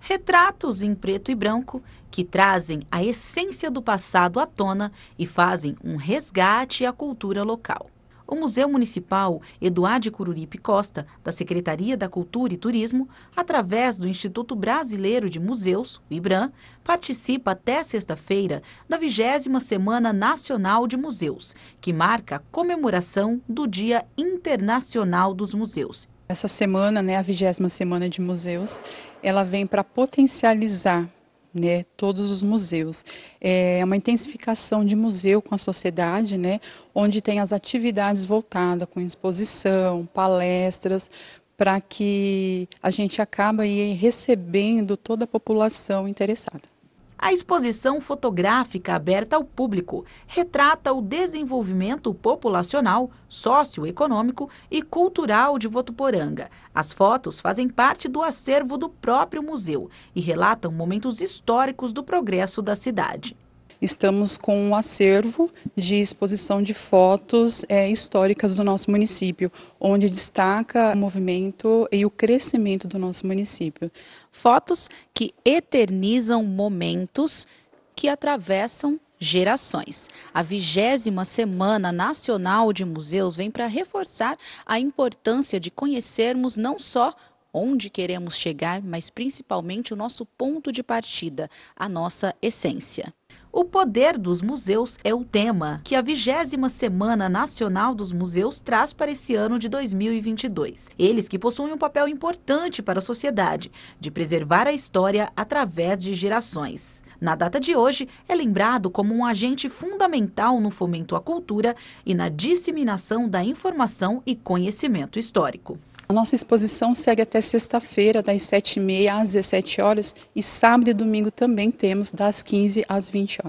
retratos em preto e branco que trazem a essência do passado à tona e fazem um resgate à cultura local. O Museu Municipal Eduardo Cururipe Costa, da Secretaria da Cultura e Turismo, através do Instituto Brasileiro de Museus, o IBRAM, participa até sexta-feira da 20 Semana Nacional de Museus, que marca a comemoração do Dia Internacional dos Museus essa semana, né, a vigésima semana de museus, ela vem para potencializar né, todos os museus. É uma intensificação de museu com a sociedade, né, onde tem as atividades voltadas com exposição, palestras, para que a gente acabe recebendo toda a população interessada. A exposição fotográfica aberta ao público retrata o desenvolvimento populacional, socioeconômico e cultural de Votuporanga. As fotos fazem parte do acervo do próprio museu e relatam momentos históricos do progresso da cidade estamos com um acervo de exposição de fotos é, históricas do nosso município, onde destaca o movimento e o crescimento do nosso município. Fotos que eternizam momentos que atravessam gerações. A vigésima Semana Nacional de Museus vem para reforçar a importância de conhecermos não só onde queremos chegar, mas principalmente o nosso ponto de partida, a nossa essência. O poder dos museus é o tema que a vigésima Semana Nacional dos Museus traz para esse ano de 2022. Eles que possuem um papel importante para a sociedade, de preservar a história através de gerações. Na data de hoje, é lembrado como um agente fundamental no fomento à cultura e na disseminação da informação e conhecimento histórico. A nossa exposição segue até sexta-feira, das 7h30 às 17 horas e sábado e domingo também temos das 15 às 20 horas.